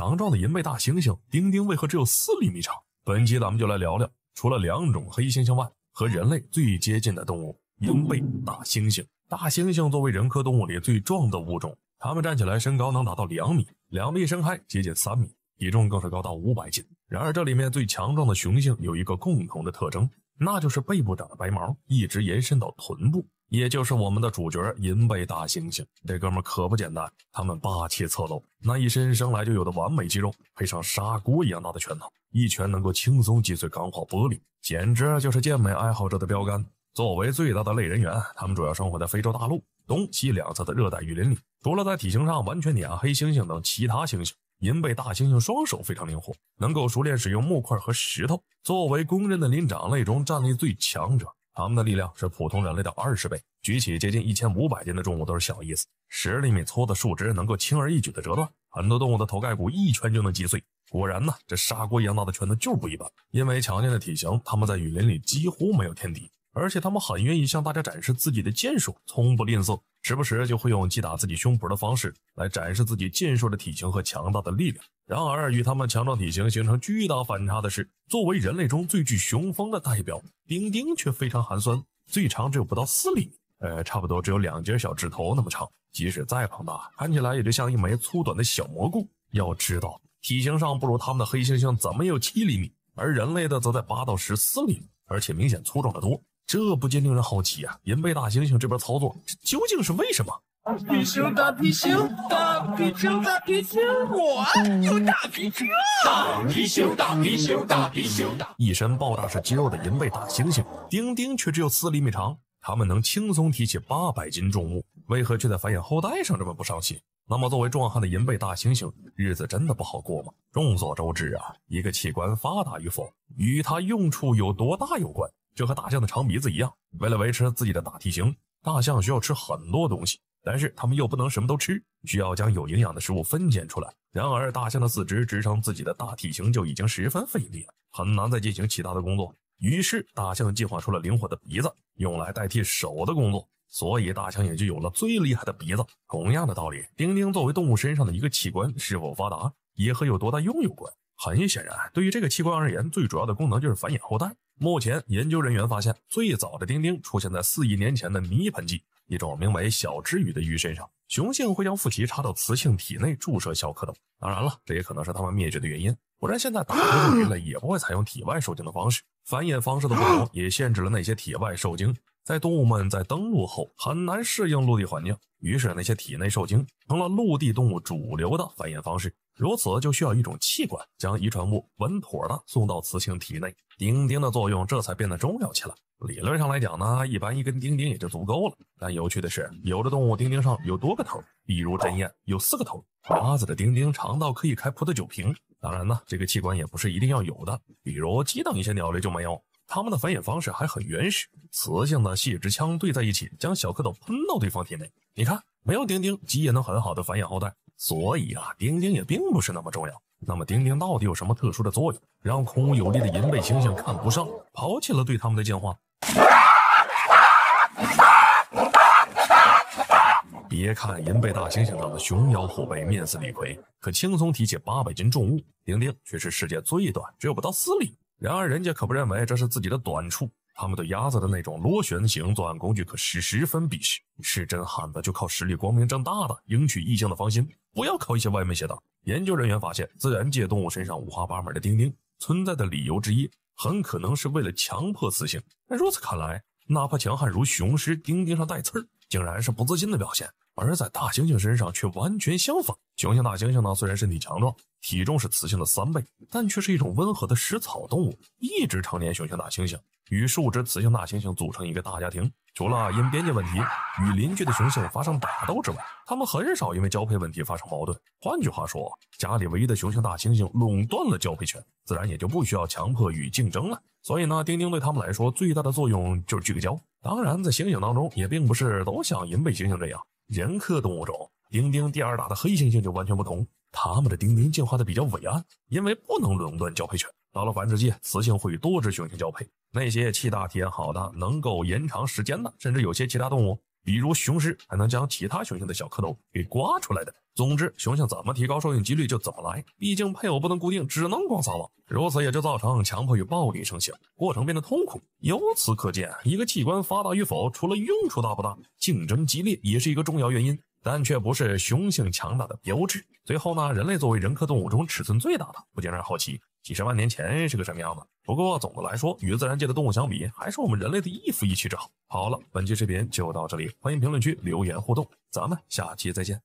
强壮的银背大猩猩丁丁为何只有四厘米长？本期咱们就来聊聊，除了两种黑猩猩外，和人类最接近的动物——银背大猩猩。大猩猩作为人科动物里最壮的物种，它们站起来身高能达到两米，两臂伸开接近三米，体重更是高达五百斤。然而，这里面最强壮的雄性有一个共同的特征，那就是背部长的白毛一直延伸到臀部。也就是我们的主角银背大猩猩，这哥们可不简单。他们霸气侧漏，那一身生来就有的完美肌肉，配上砂锅一样大的拳头，一拳能够轻松击碎钢化玻璃，简直就是健美爱好者的标杆。作为最大的类人猿，他们主要生活在非洲大陆东西两侧的热带雨林里。除了在体型上完全碾压黑猩猩等其他猩猩，银背大猩猩双手非常灵活，能够熟练使用木块和石头。作为公认的灵长类中战力最强者。他们的力量是普通人类的二十倍，举起接近一千五百斤的重物都是小意思。十厘米粗的树枝能够轻而易举的折断，很多动物的头盖骨一拳就能击碎。果然呢，这砂锅一样大的拳头就是不一般。因为强健的体型，他们在雨林里几乎没有天敌，而且他们很愿意向大家展示自己的剑术，从不吝啬。时不时就会用击打自己胸脯的方式来展示自己健硕的体型和强大的力量。然而，与他们强壮体型形成巨大反差的是，作为人类中最具雄风的代表，丁丁却非常寒酸，最长只有不到四米，呃，差不多只有两节小指头那么长。即使再庞大，看起来也就像一枚粗短的小蘑菇。要知道，体型上不如他们的黑猩猩怎么有七厘米，而人类的则在八到十四米，而且明显粗壮得多。这不禁令人好奇啊！银背大猩猩这边操作，究竟是为什么？大皮熊，大皮熊，大皮熊，大皮熊，我有大皮熊。大皮熊，大皮熊，大皮熊，大。一身爆炸式肌肉的银背大猩猩，丁丁却只有四厘米长。他们能轻松提起八百斤重物，为何却在繁衍后代上这么不上心？那么，作为壮汉的银背大猩猩，日子真的不好过吗？众所周知啊，一个器官发达与否，与它用处有多大有关。就和大象的长鼻子一样，为了维持自己的大体型，大象需要吃很多东西，但是它们又不能什么都吃，需要将有营养的食物分解出来。然而，大象的四肢支撑自己的大体型就已经十分费力了，很难再进行其他的工作。于是，大象进化出了灵活的鼻子，用来代替手的工作，所以大象也就有了最厉害的鼻子。同样的道理，丁丁作为动物身上的一个器官，是否发达也和有多大用有关。很显然，对于这个器官而言，最主要的功能就是繁衍后代。目前，研究人员发现，最早的丁丁出现在四亿年前的泥盆纪，一种名为小脂鱼的鱼身上。雄性会将腹鳍插到雌性体内注射小蝌蚪。当然了，这也可能是它们灭绝的原因。不然，现在大多数鱼类也不会采用体外受精的方式。繁衍方式的不同，也限制了那些体外受精。在动物们在登陆后很难适应陆地环境，于是那些体内受精成了陆地动物主流的繁衍方式。如此就需要一种器官将遗传物稳妥的送到雌性体内，丁丁的作用这才变得重要起来。理论上来讲呢，一般一根丁丁也就足够了。但有趣的是，有的动物丁丁上有多个头，比如针燕有四个头，鸭子的丁丁长到可以开葡萄酒瓶。当然呢，这个器官也不是一定要有的，比如鸡等一些鸟类就没有。它们的繁衍方式还很原始，雌性的蟹肢枪对在一起，将小蝌蚪喷到对方体内。你看，没有丁丁，鸡也能很好的繁衍后代，所以啊，丁丁也并不是那么重要。那么丁丁到底有什么特殊的作用，让空有力的银背猩猩看不上，抛弃了对它们的进化？别看银背大猩猩长得雄腰虎背，面似李逵，可轻松提起八百斤重物。丁丁却是世界最短，只有不到四厘米。然而，人家可不认为这是自己的短处。他们对鸭子的那种螺旋形作案工具可是十分鄙视。是真汉子，就靠实力光明正大的赢取异性的芳心，不要靠一些歪门邪道。研究人员发现，自然界动物身上五花八门的“丁丁”存在的理由之一，很可能是为了强迫雌性。那如此看来，哪怕强悍如雄狮，“丁丁”上带刺儿，竟然是不自信的表现。而在大猩猩身上却完全相反，雄性大猩猩呢虽然身体强壮，体重是雌性的三倍，但却是一种温和的食草动物。一只成年雄性大猩猩与数只雌性大猩猩组成一个大家庭，除了因边界问题与邻居的雄性发生打斗之外，他们很少因为交配问题发生矛盾。换句话说，家里唯一的雄性大猩猩垄断了交配权，自然也就不需要强迫与竞争了。所以呢，丁丁对他们来说最大的作用就是聚个交。当然，在猩猩当中也并不是都像银背猩猩这样。人科动物中，丁丁第二大的黑猩猩就完全不同。它们的丁丁进化的比较伟岸，因为不能垄断交配权。到了繁殖季，雌性会与多只雄性交配。那些气大、体验好的，能够延长时间的，甚至有些其他动物。比如雄狮还能将其他雄性的小蝌蚪给刮出来的。总之，雄性怎么提高受孕几率就怎么来，毕竟配偶不能固定，只能光撒网。如此也就造成强迫与暴力盛行，过程变得痛苦。由此可见，一个器官发达与否，除了用处大不大，竞争激烈也是一个重要原因，但却不是雄性强大的标志。最后呢，人类作为人科动物中尺寸最大的，不禁让人好奇。几十万年前是个什么样子？不过总的来说，与自然界的动物相比，还是我们人类的一夫一妻制好。好了，本期视频就到这里，欢迎评论区留言互动，咱们下期再见。